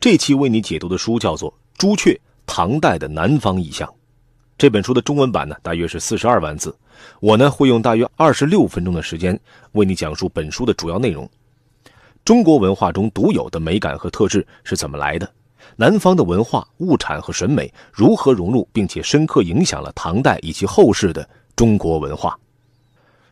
这期为你解读的书叫做《朱雀：唐代的南方意象》。这本书的中文版呢，大约是四十二万字。我呢，会用大约二十六分钟的时间，为你讲述本书的主要内容。中国文化中独有的美感和特质是怎么来的？南方的文化、物产和审美如何融入并且深刻影响了唐代以及后世的中国文化？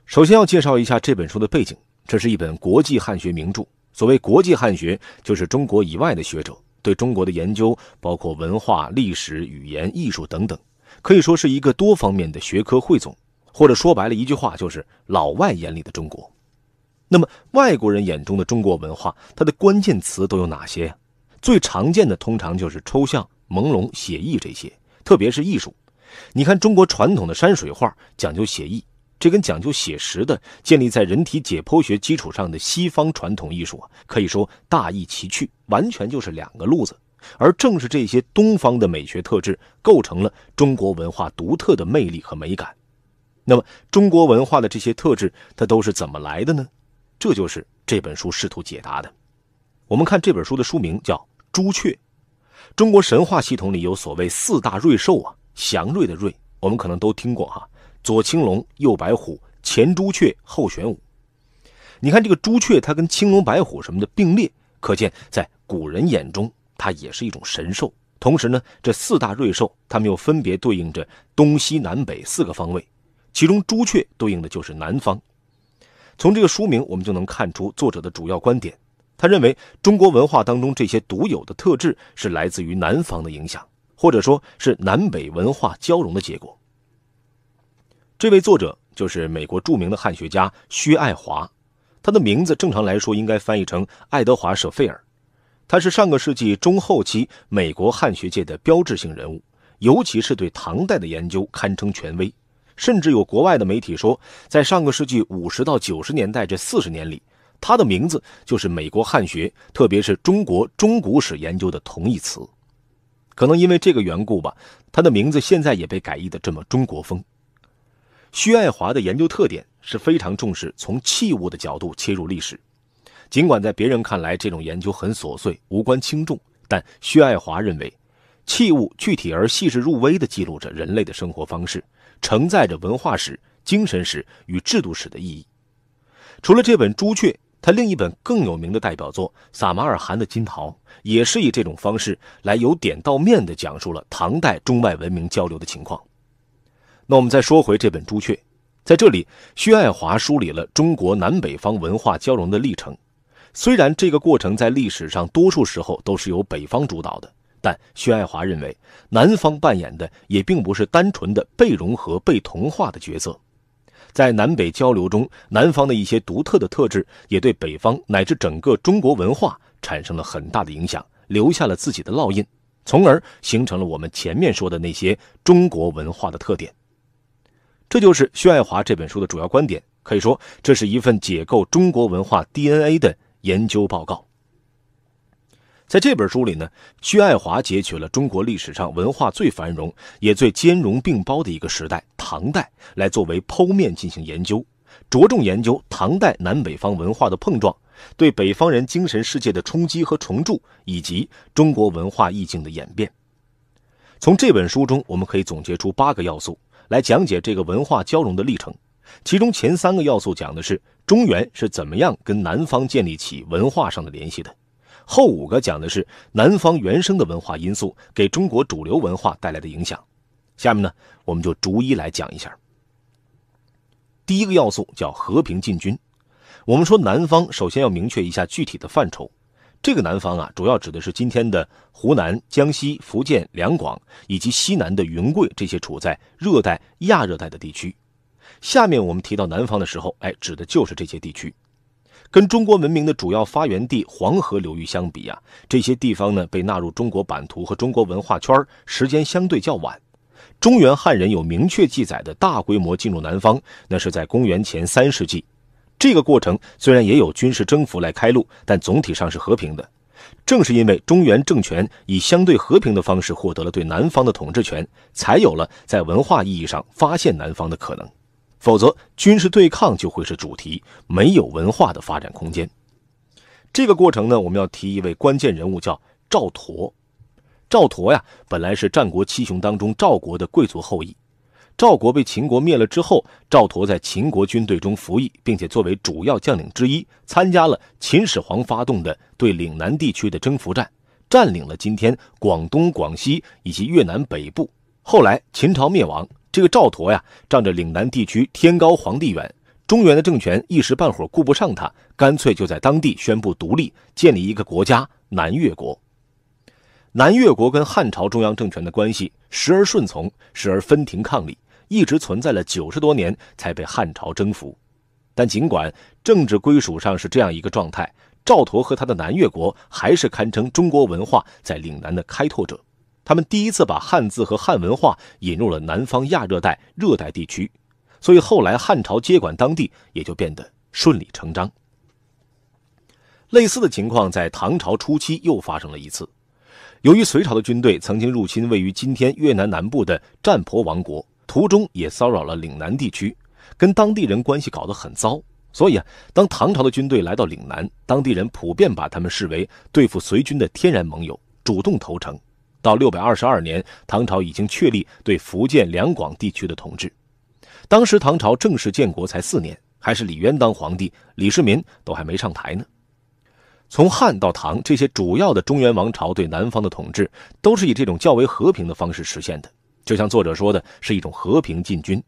首先要介绍一下这本书的背景。这是一本国际汉学名著。所谓国际汉学，就是中国以外的学者对中国的研究，包括文化、历史、语言、艺术等等，可以说是一个多方面的学科汇总，或者说白了一句话，就是老外眼里的中国。那么，外国人眼中的中国文化，它的关键词都有哪些？最常见的通常就是抽象、朦胧、写意这些，特别是艺术。你看，中国传统的山水画讲究写意。这跟讲究写实的、建立在人体解剖学基础上的西方传统艺术啊，可以说大异其趣，完全就是两个路子。而正是这些东方的美学特质，构成了中国文化独特的魅力和美感。那么，中国文化的这些特质，它都是怎么来的呢？这就是这本书试图解答的。我们看这本书的书名叫《朱雀》，中国神话系统里有所谓四大瑞兽啊，祥瑞的瑞，我们可能都听过哈。左青龙，右白虎，前朱雀，后玄武。你看这个朱雀，它跟青龙、白虎什么的并列，可见在古人眼中，它也是一种神兽。同时呢，这四大瑞兽，它们又分别对应着东西南北四个方位，其中朱雀对应的就是南方。从这个书名，我们就能看出作者的主要观点：他认为中国文化当中这些独有的特质是来自于南方的影响，或者说是南北文化交融的结果。这位作者就是美国著名的汉学家薛爱华，他的名字正常来说应该翻译成爱德华舍费尔。他是上个世纪中后期美国汉学界的标志性人物，尤其是对唐代的研究堪称权威。甚至有国外的媒体说，在上个世纪五十到九十年代这四十年里，他的名字就是美国汉学，特别是中国中古史研究的同义词。可能因为这个缘故吧，他的名字现在也被改译的这么中国风。徐爱华的研究特点是非常重视从器物的角度切入历史，尽管在别人看来这种研究很琐碎，无关轻重，但徐爱华认为，器物具体而细致入微地记录着人类的生活方式，承载着文化史、精神史与制度史的意义。除了这本《朱雀》，他另一本更有名的代表作《撒马尔罕的金桃》也是以这种方式来由点到面地讲述了唐代中外文明交流的情况。那我们再说回这本《朱雀》，在这里，薛爱华梳理了中国南北方文化交融的历程。虽然这个过程在历史上多数时候都是由北方主导的，但薛爱华认为，南方扮演的也并不是单纯的被融合、被同化的角色。在南北交流中，南方的一些独特的特质也对北方乃至整个中国文化产生了很大的影响，留下了自己的烙印，从而形成了我们前面说的那些中国文化的特点。这就是薛爱华这本书的主要观点。可以说，这是一份解构中国文化 DNA 的研究报告。在这本书里呢，薛爱华截取了中国历史上文化最繁荣、也最兼容并包的一个时代——唐代，来作为剖面进行研究，着重研究唐代南北方文化的碰撞，对北方人精神世界的冲击和重铸，以及中国文化意境的演变。从这本书中，我们可以总结出八个要素。来讲解这个文化交融的历程，其中前三个要素讲的是中原是怎么样跟南方建立起文化上的联系的，后五个讲的是南方原生的文化因素给中国主流文化带来的影响。下面呢，我们就逐一来讲一下。第一个要素叫和平进军。我们说南方首先要明确一下具体的范畴。这个南方啊，主要指的是今天的湖南、江西、福建、两广以及西南的云贵这些处在热带、亚热带的地区。下面我们提到南方的时候，哎，指的就是这些地区。跟中国文明的主要发源地黄河流域相比啊，这些地方呢被纳入中国版图和中国文化圈时间相对较晚。中原汉人有明确记载的大规模进入南方，那是在公元前三世纪。这个过程虽然也有军事征服来开路，但总体上是和平的。正是因为中原政权以相对和平的方式获得了对南方的统治权，才有了在文化意义上发现南方的可能。否则，军事对抗就会是主题，没有文化的发展空间。这个过程呢，我们要提一位关键人物，叫赵佗。赵佗呀，本来是战国七雄当中赵国的贵族后裔。赵国被秦国灭了之后，赵佗在秦国军队中服役，并且作为主要将领之一，参加了秦始皇发动的对岭南地区的征服战，占领了今天广东、广西以及越南北部。后来秦朝灭亡，这个赵佗呀，仗着岭南地区天高皇帝远，中原的政权一时半会儿顾不上他，干脆就在当地宣布独立，建立一个国家——南越国。南越国跟汉朝中央政权的关系时而顺从，时而分庭抗礼。一直存在了九十多年，才被汉朝征服。但尽管政治归属上是这样一个状态，赵佗和他的南越国还是堪称中国文化在岭南的开拓者。他们第一次把汉字和汉文化引入了南方亚热带、热带地区，所以后来汉朝接管当地也就变得顺理成章。类似的情况在唐朝初期又发生了一次，由于隋朝的军队曾经入侵位于今天越南南部的占婆王国。途中也骚扰了岭南地区，跟当地人关系搞得很糟。所以啊，当唐朝的军队来到岭南，当地人普遍把他们视为对付隋军的天然盟友，主动投诚。到六百二十二年，唐朝已经确立对福建、两广地区的统治。当时唐朝正式建国才四年，还是李渊当皇帝，李世民都还没上台呢。从汉到唐，这些主要的中原王朝对南方的统治，都是以这种较为和平的方式实现的。就像作者说的，是一种和平进军，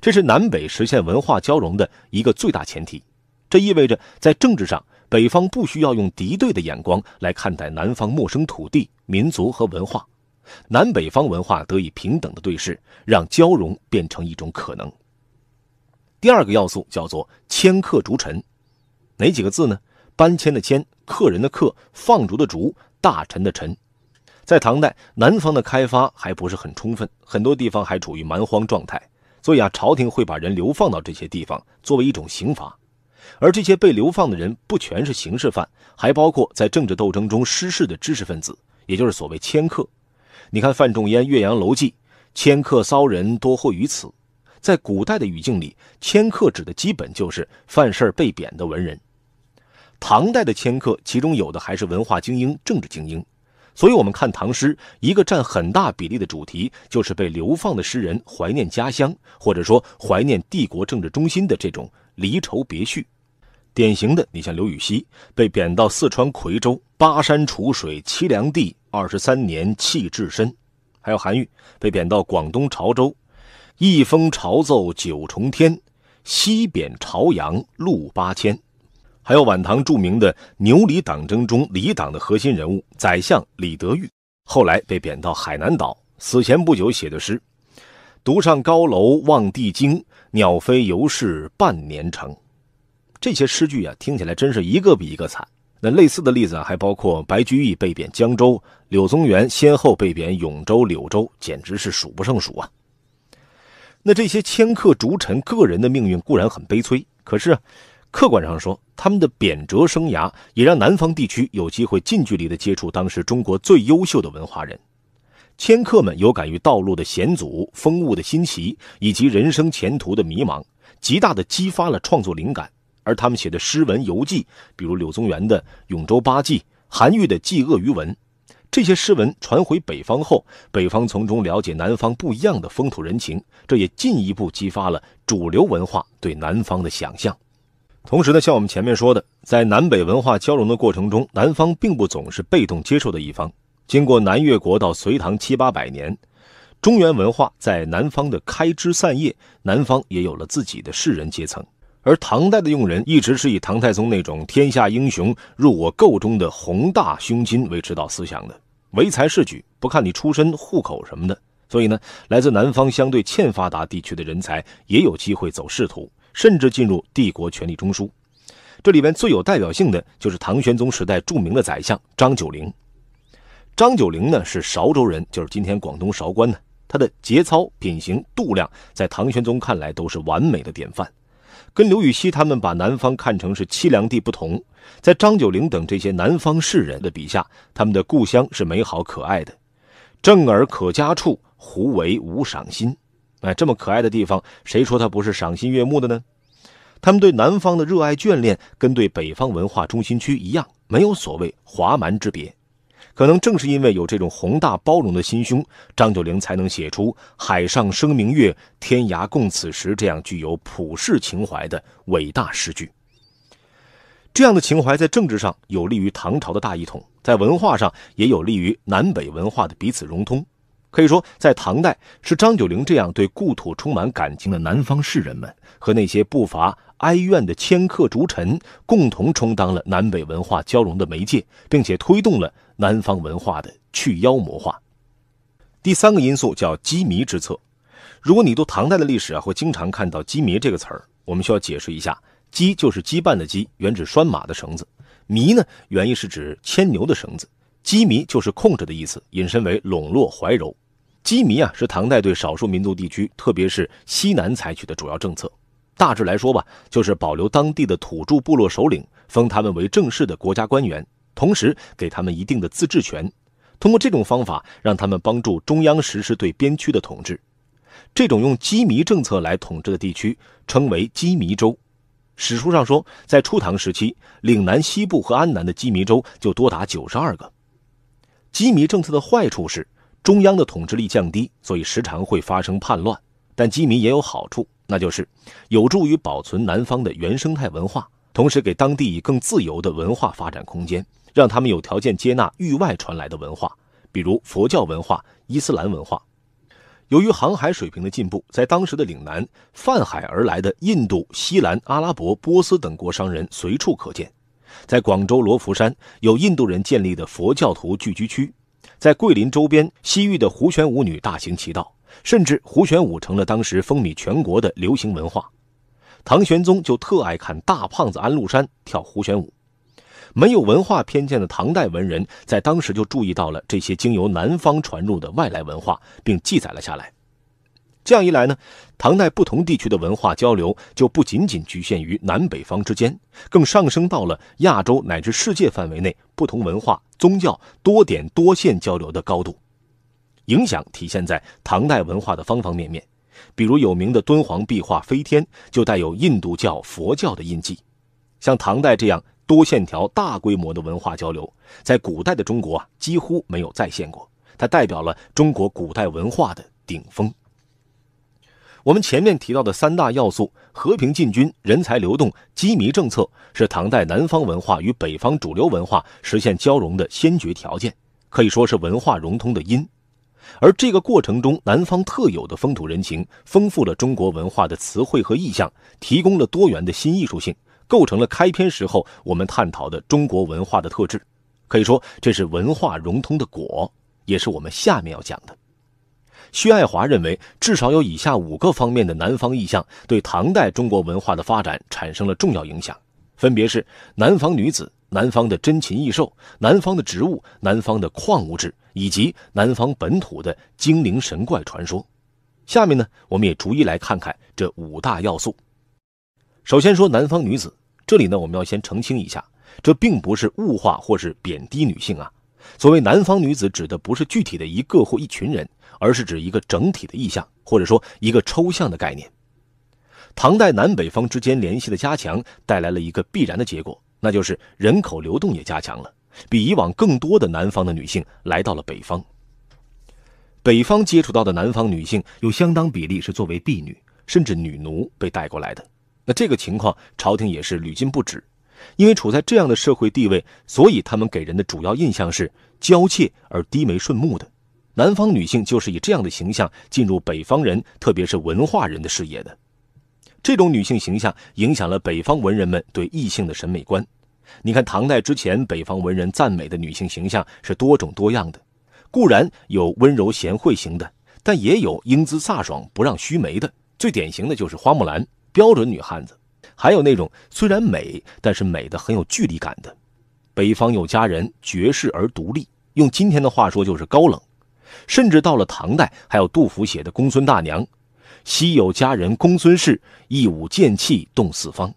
这是南北实现文化交融的一个最大前提。这意味着，在政治上，北方不需要用敌对的眼光来看待南方陌生土地、民族和文化，南北方文化得以平等的对视，让交融变成一种可能。第二个要素叫做迁客逐臣，哪几个字呢？搬迁的迁，客人的客，放逐的逐，大臣的臣。在唐代，南方的开发还不是很充分，很多地方还处于蛮荒状态，所以啊，朝廷会把人流放到这些地方作为一种刑罚，而这些被流放的人不全是刑事犯，还包括在政治斗争中失势的知识分子，也就是所谓迁客。你看范仲淹《岳阳楼记》，迁客骚人多会于此，在古代的语境里，迁客指的基本就是犯事被贬的文人。唐代的迁客，其中有的还是文化精英、政治精英。所以，我们看唐诗，一个占很大比例的主题就是被流放的诗人怀念家乡，或者说怀念帝国政治中心的这种离愁别绪。典型的，你像刘禹锡被贬到四川夔州，“巴山楚水凄凉地，二十三年弃置身。”还有韩愈被贬到广东潮州，“一封朝奏九重天，西贬潮阳路八千。”还有晚唐著名的牛李党争中李党的核心人物宰相李德裕，后来被贬到海南岛，死前不久写的诗：“独上高楼望帝京，鸟飞犹是半年成。”这些诗句啊，听起来真是一个比一个惨。那类似的例子还包括白居易被贬江州，柳宗元先后被贬永州、柳州，简直是数不胜数啊。那这些迁客逐臣个人的命运固然很悲催，可是啊。客观上说，他们的贬谪生涯也让南方地区有机会近距离地接触当时中国最优秀的文化人。迁客们有感于道路的险阻、风物的新奇以及人生前途的迷茫，极大地激发了创作灵感。而他们写的诗文游记，比如柳宗元的《永州八记》、韩愈的《祭鳄鱼文》，这些诗文传回北方后，北方从中了解南方不一样的风土人情，这也进一步激发了主流文化对南方的想象。同时呢，像我们前面说的，在南北文化交融的过程中，南方并不总是被动接受的一方。经过南越国到隋唐七八百年，中原文化在南方的开枝散叶，南方也有了自己的士人阶层。而唐代的用人一直是以唐太宗那种“天下英雄入我构”中”的宏大胸襟为指导思想的，唯才是举，不看你出身、户口什么的。所以呢，来自南方相对欠发达地区的人才也有机会走仕途。甚至进入帝国权力中枢，这里边最有代表性的就是唐玄宗时代著名的宰相张九龄。张九龄呢是韶州人，就是今天广东韶关呢。他的节操、品行、度量，在唐玄宗看来都是完美的典范。跟刘禹锡他们把南方看成是凄凉地不同，在张九龄等这些南方士人的笔下，他们的故乡是美好可爱的。正而可嘉处，胡为无赏心？哎，这么可爱的地方，谁说它不是赏心悦目的呢？他们对南方的热爱眷恋，跟对北方文化中心区一样，没有所谓华蛮之别。可能正是因为有这种宏大包容的心胸，张九龄才能写出“海上生明月，天涯共此时”这样具有普世情怀的伟大诗句。这样的情怀，在政治上有利于唐朝的大一统，在文化上也有利于南北文化的彼此融通。可以说，在唐代，是张九龄这样对故土充满感情的南方士人们，和那些不乏哀怨的迁客逐尘，共同充当了南北文化交融的媒介，并且推动了南方文化的去妖魔化。第三个因素叫羁縻之策。如果你读唐代的历史啊，会经常看到“羁縻”这个词儿。我们需要解释一下，“羁”就是羁绊的“羁”，原指拴马的绳子；“縻”呢，原意是指牵牛的绳子。羁縻就是控制的意思，引申为笼络怀柔。羁縻啊，是唐代对少数民族地区，特别是西南采取的主要政策。大致来说吧，就是保留当地的土著部落首领，封他们为正式的国家官员，同时给他们一定的自治权。通过这种方法，让他们帮助中央实施对边区的统治。这种用羁縻政策来统治的地区，称为羁縻州。史书上说，在初唐时期，岭南西部和安南的羁縻州就多达九十二个。羁縻政策的坏处是。中央的统治力降低，所以时常会发生叛乱。但饥民也有好处，那就是有助于保存南方的原生态文化，同时给当地以更自由的文化发展空间，让他们有条件接纳域外传来的文化，比如佛教文化、伊斯兰文化。由于航海水平的进步，在当时的岭南，泛海而来的印度、西兰、阿拉伯、波斯等国商人随处可见。在广州罗浮山，有印度人建立的佛教徒聚居区。在桂林周边，西域的胡旋舞女大行其道，甚至胡旋舞成了当时风靡全国的流行文化。唐玄宗就特爱看大胖子安禄山跳胡旋舞。没有文化偏见的唐代文人在当时就注意到了这些经由南方传入的外来文化，并记载了下来。这样一来呢，唐代不同地区的文化交流就不仅仅局限于南北方之间，更上升到了亚洲乃至世界范围内。不同文化、宗教多点多线交流的高度，影响体现在唐代文化的方方面面。比如有名的敦煌壁画飞天，就带有印度教、佛教的印记。像唐代这样多线条、大规模的文化交流，在古代的中国啊几乎没有再现过。它代表了中国古代文化的顶峰。我们前面提到的三大要素：和平进军、人才流动、基密政策，是唐代南方文化与北方主流文化实现交融的先决条件，可以说是文化融通的因。而这个过程中，南方特有的风土人情，丰富了中国文化的词汇和意象，提供了多元的新艺术性，构成了开篇时候我们探讨的中国文化的特质。可以说，这是文化融通的果，也是我们下面要讲的。薛爱华认为，至少有以下五个方面的南方意象对唐代中国文化的发展产生了重要影响，分别是南方女子、南方的珍禽异兽、南方的植物、南方的矿物质以及南方本土的精灵神怪传说。下面呢，我们也逐一来看看这五大要素。首先说南方女子，这里呢，我们要先澄清一下，这并不是物化或是贬低女性啊。所谓南方女子，指的不是具体的一个或一群人。而是指一个整体的意象，或者说一个抽象的概念。唐代南北方之间联系的加强，带来了一个必然的结果，那就是人口流动也加强了，比以往更多的南方的女性来到了北方。北方接触到的南方女性，有相当比例是作为婢女，甚至女奴被带过来的。那这个情况，朝廷也是屡禁不止，因为处在这样的社会地位，所以他们给人的主要印象是娇怯而低眉顺目的。南方女性就是以这样的形象进入北方人，特别是文化人的视野的。这种女性形象影响了北方文人们对异性的审美观。你看，唐代之前，北方文人赞美的女性形象是多种多样的。固然有温柔贤惠型的，但也有英姿飒爽、不让须眉的。最典型的就是花木兰，标准女汉子。还有那种虽然美，但是美的很有距离感的。北方有佳人，绝世而独立，用今天的话说就是高冷。甚至到了唐代，还有杜甫写的《公孙大娘》，昔有佳人公孙氏，一舞剑气动四方。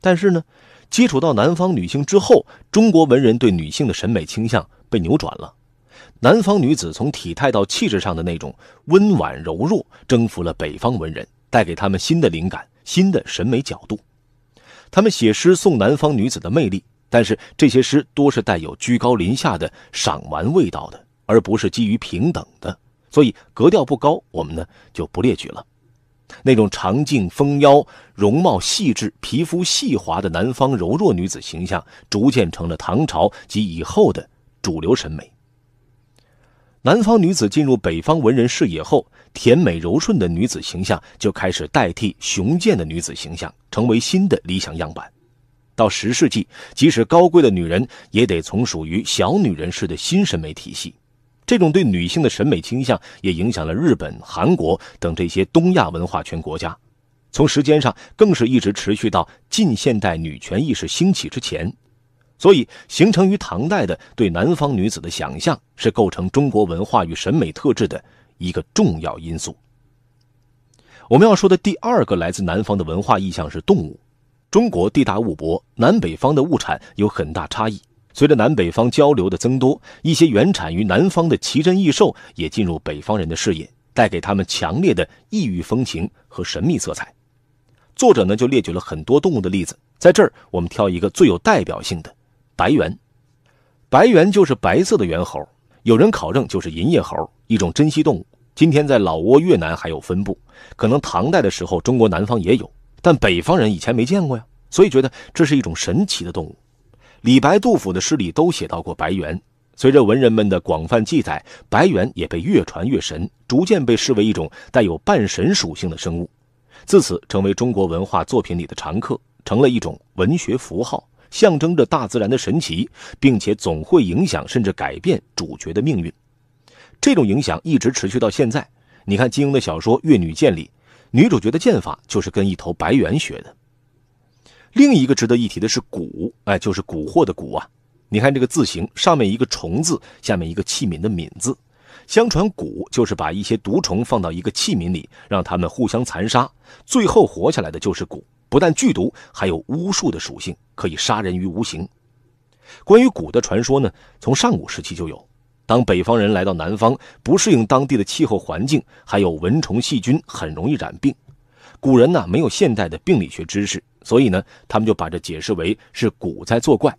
但是呢，接触到南方女性之后，中国文人对女性的审美倾向被扭转了。南方女子从体态到气质上的那种温婉柔弱，征服了北方文人，带给他们新的灵感、新的审美角度。他们写诗颂南方女子的魅力，但是这些诗多是带有居高临下的赏玩味道的。而不是基于平等的，所以格调不高，我们呢就不列举了。那种长颈丰腰、容貌细致、皮肤细滑的南方柔弱女子形象，逐渐成了唐朝及以后的主流审美。南方女子进入北方文人视野后，甜美柔顺的女子形象就开始代替雄健的女子形象，成为新的理想样板。到十世纪，即使高贵的女人，也得从属于小女人式的新审美体系。这种对女性的审美倾向也影响了日本、韩国等这些东亚文化圈国家，从时间上更是一直持续到近现代女权意识兴起之前。所以，形成于唐代的对南方女子的想象，是构成中国文化与审美特质的一个重要因素。我们要说的第二个来自南方的文化意象是动物。中国地大物博，南北方的物产有很大差异。随着南北方交流的增多，一些原产于南方的奇珍异兽也进入北方人的视野，带给他们强烈的异域风情和神秘色彩。作者呢就列举了很多动物的例子，在这儿我们挑一个最有代表性的，白猿。白猿就是白色的猿猴，有人考证就是银叶猴，一种珍稀动物。今天在老挝、越南还有分布，可能唐代的时候中国南方也有，但北方人以前没见过呀，所以觉得这是一种神奇的动物。李白、杜甫的诗里都写到过白猿。随着文人们的广泛记载，白猿也被越传越神，逐渐被视为一种带有半神属性的生物。自此，成为中国文化作品里的常客，成了一种文学符号，象征着大自然的神奇，并且总会影响甚至改变主角的命运。这种影响一直持续到现在。你看金庸的小说《越女剑》里，女主角的剑法就是跟一头白猿学的。另一个值得一提的是蛊，哎，就是蛊惑的蛊啊。你看这个字形，上面一个虫字，下面一个器皿的皿字。相传蛊就是把一些毒虫放到一个器皿里，让它们互相残杀，最后活下来的就是蛊。不但剧毒，还有巫术的属性，可以杀人于无形。关于蛊的传说呢，从上古时期就有。当北方人来到南方，不适应当地的气候环境，还有蚊虫细菌，很容易染病。古人呢，没有现代的病理学知识。所以呢，他们就把这解释为是蛊在作怪，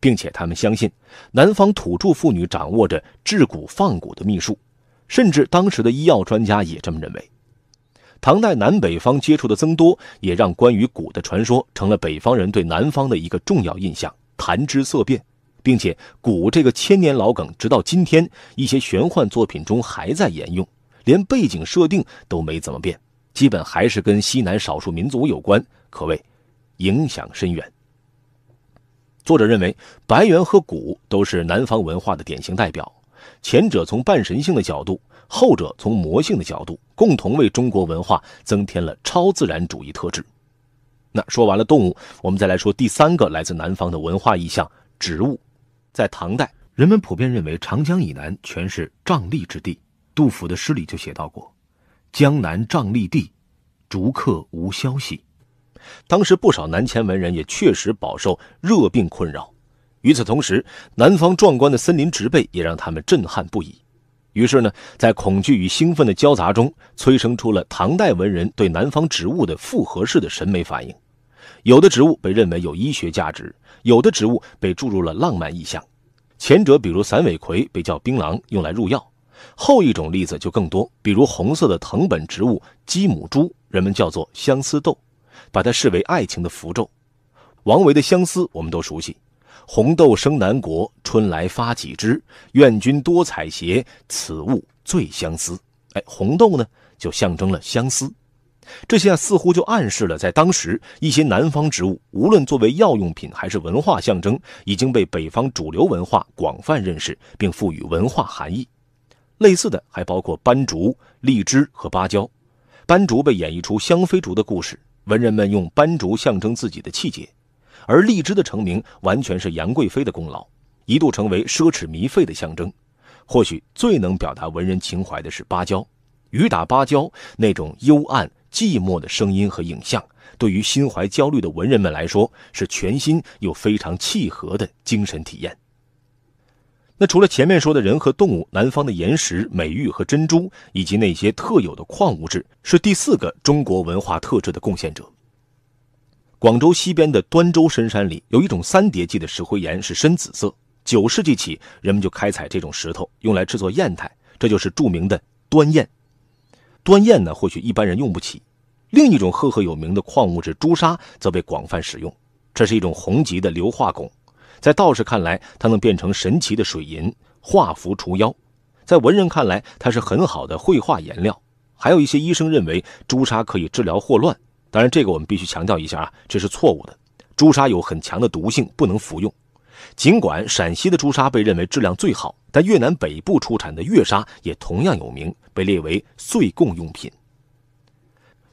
并且他们相信南方土著妇女掌握着制蛊放蛊的秘术，甚至当时的医药专家也这么认为。唐代南北方接触的增多，也让关于蛊的传说成了北方人对南方的一个重要印象，谈之色变。并且，蛊这个千年老梗，直到今天，一些玄幻作品中还在沿用，连背景设定都没怎么变，基本还是跟西南少数民族有关，可谓。影响深远。作者认为，白猿和蛊都是南方文化的典型代表，前者从半神性的角度，后者从魔性的角度，共同为中国文化增添了超自然主义特质。那说完了动物，我们再来说第三个来自南方的文化意象——植物。在唐代，人们普遍认为长江以南全是瘴疠之地。杜甫的诗里就写到过：“江南瘴疠地，逐客无消息。”当时不少南迁文人也确实饱受热病困扰。与此同时，南方壮观的森林植被也让他们震撼不已。于是呢，在恐惧与兴奋的交杂中，催生出了唐代文人对南方植物的复合式的审美反应。有的植物被认为有医学价值，有的植物被注入了浪漫意象。前者比如散尾葵被叫槟榔，用来入药；后一种例子就更多，比如红色的藤本植物鸡母珠，人们叫做相思豆。把它视为爱情的符咒。王维的《相思》我们都熟悉：“红豆生南国，春来发几枝。愿君多采撷，此物最相思。”哎，红豆呢，就象征了相思。这些啊，似乎就暗示了，在当时一些南方植物，无论作为药用品还是文化象征，已经被北方主流文化广泛认识，并赋予文化含义。类似的还包括斑竹、荔枝和芭蕉。斑竹被演绎出香妃竹的故事。文人们用斑竹象征自己的气节，而荔枝的成名完全是杨贵妃的功劳，一度成为奢侈靡费的象征。或许最能表达文人情怀的是芭蕉，雨打芭蕉那种幽暗寂寞的声音和影像，对于心怀焦虑的文人们来说，是全新又非常契合的精神体验。那除了前面说的人和动物，南方的岩石、美玉和珍珠，以及那些特有的矿物质，是第四个中国文化特质的贡献者。广州西边的端州深山里有一种三叠纪的石灰岩，是深紫色。九世纪起，人们就开采这种石头，用来制作砚台，这就是著名的端砚。端砚呢，或许一般人用不起。另一种赫赫有名的矿物质朱砂，则被广泛使用。这是一种红极的硫化汞。在道士看来，它能变成神奇的水银，化符除妖；在文人看来，它是很好的绘画颜料；还有一些医生认为朱砂可以治疗霍乱。当然，这个我们必须强调一下啊，这是错误的。朱砂有很强的毒性，不能服用。尽管陕西的朱砂被认为质量最好，但越南北部出产的越砂也同样有名，被列为岁贡用品。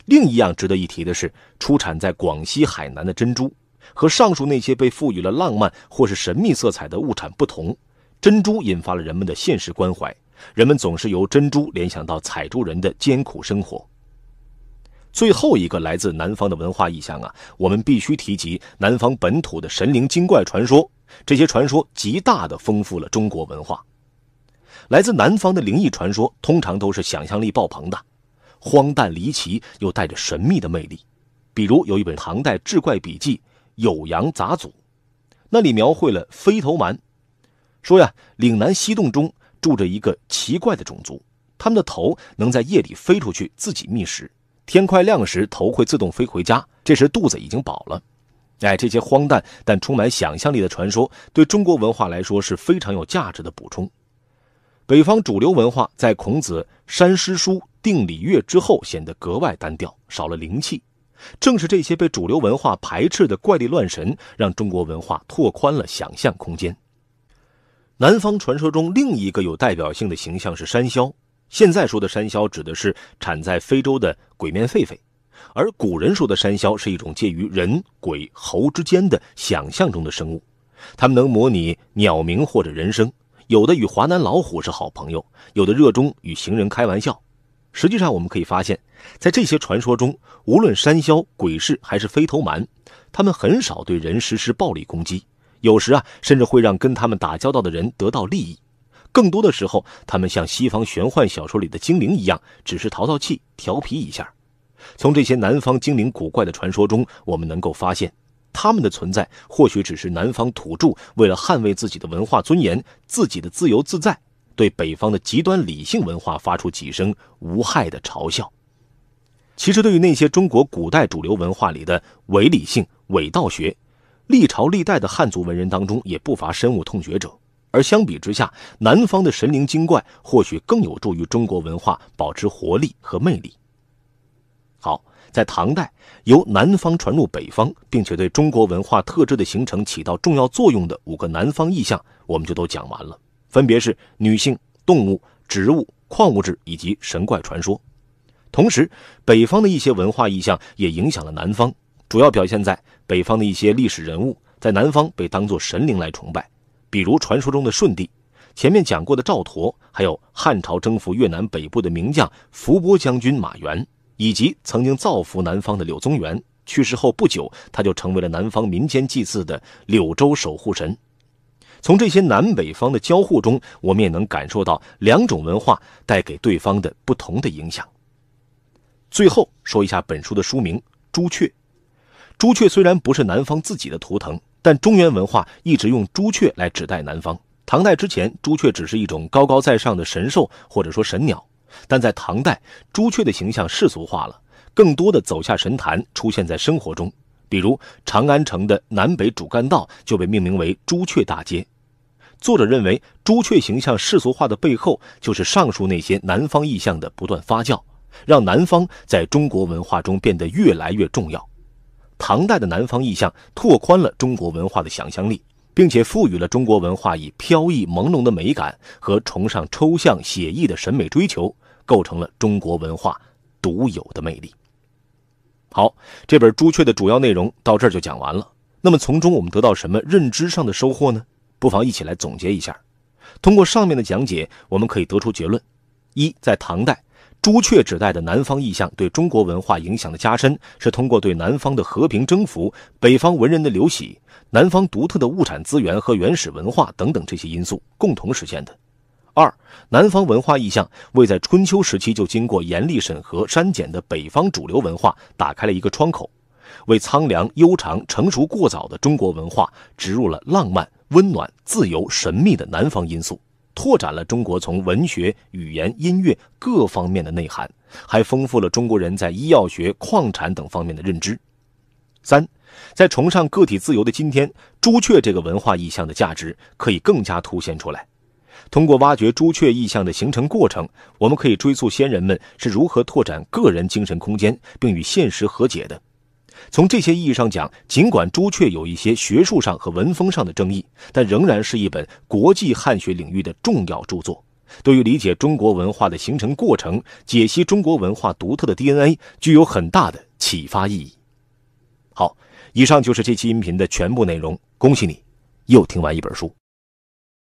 另一样值得一提的是，出产在广西、海南的珍珠。和上述那些被赋予了浪漫或是神秘色彩的物产不同，珍珠引发了人们的现实关怀。人们总是由珍珠联想到采珠人的艰苦生活。最后一个来自南方的文化意象啊，我们必须提及南方本土的神灵精怪传说。这些传说极大地丰富了中国文化。来自南方的灵异传说通常都是想象力爆棚的，荒诞离奇又带着神秘的魅力。比如有一本唐代《志怪笔记》。《酉阳杂族，那里描绘了飞头蛮，说呀，岭南西洞中住着一个奇怪的种族，他们的头能在夜里飞出去自己觅食，天快亮时头会自动飞回家，这时肚子已经饱了。哎，这些荒诞但充满想象力的传说，对中国文化来说是非常有价值的补充。北方主流文化在孔子删诗书、定礼乐之后，显得格外单调，少了灵气。正是这些被主流文化排斥的怪力乱神，让中国文化拓宽了想象空间。南方传说中另一个有代表性的形象是山魈。现在说的山魈指的是产在非洲的鬼面狒狒，而古人说的山魈是一种介于人、鬼、猴之间的想象中的生物。它们能模拟鸟鸣或者人声，有的与华南老虎是好朋友，有的热衷与行人开玩笑。实际上，我们可以发现，在这些传说中，无论山魈、鬼市还是飞头蛮，他们很少对人实施暴力攻击。有时啊，甚至会让跟他们打交道的人得到利益。更多的时候，他们像西方玄幻小说里的精灵一样，只是淘淘气、调皮一下。从这些南方精灵古怪的传说中，我们能够发现，他们的存在或许只是南方土著为了捍卫自己的文化尊严、自己的自由自在。对北方的极端理性文化发出几声无害的嘲笑。其实，对于那些中国古代主流文化里的伪理性、伪道学，历朝历代的汉族文人当中也不乏深恶痛绝者。而相比之下，南方的神灵精怪或许更有助于中国文化保持活力和魅力。好，在唐代由南方传入北方，并且对中国文化特质的形成起到重要作用的五个南方意象，我们就都讲完了。分别是女性、动物、植物、矿物质以及神怪传说。同时，北方的一些文化意象也影响了南方，主要表现在北方的一些历史人物在南方被当作神灵来崇拜，比如传说中的舜帝，前面讲过的赵佗，还有汉朝征服越南北部的名将伏波将军马援，以及曾经造福南方的柳宗元。去世后不久，他就成为了南方民间祭祀的柳州守护神。从这些南北方的交互中，我们也能感受到两种文化带给对方的不同的影响。最后说一下本书的书名《朱雀》。朱雀虽然不是南方自己的图腾，但中原文化一直用朱雀来指代南方。唐代之前，朱雀只是一种高高在上的神兽或者说神鸟，但在唐代，朱雀的形象世俗化了，更多的走下神坛，出现在生活中。比如，长安城的南北主干道就被命名为朱雀大街。作者认为，朱雀形象世俗化的背后，就是上述那些南方意象的不断发酵，让南方在中国文化中变得越来越重要。唐代的南方意象拓宽了中国文化的想象力，并且赋予了中国文化以飘逸朦胧的美感和崇尚抽象写意的审美追求，构成了中国文化独有的魅力。好，这本《朱雀》的主要内容到这儿就讲完了。那么，从中我们得到什么认知上的收获呢？不妨一起来总结一下。通过上面的讲解，我们可以得出结论：一，在唐代，朱雀指代的南方意象对中国文化影响的加深，是通过对南方的和平征服、北方文人的流徙、南方独特的物产资源和原始文化等等这些因素共同实现的。二，南方文化意象为在春秋时期就经过严厉审核删减的北方主流文化打开了一个窗口，为苍凉悠长、成熟过早的中国文化植入了浪漫、温暖、自由、神秘的南方因素，拓展了中国从文学、语言、音乐各方面的内涵，还丰富了中国人在医药学、矿产等方面的认知。三，在崇尚个体自由的今天，朱雀这个文化意象的价值可以更加凸显出来。通过挖掘朱雀意象的形成过程，我们可以追溯先人们是如何拓展个人精神空间，并与现实和解的。从这些意义上讲，尽管《朱雀》有一些学术上和文风上的争议，但仍然是一本国际汉学领域的重要著作，对于理解中国文化的形成过程、解析中国文化独特的 DNA 具有很大的启发意义。好，以上就是这期音频的全部内容。恭喜你，又听完一本书。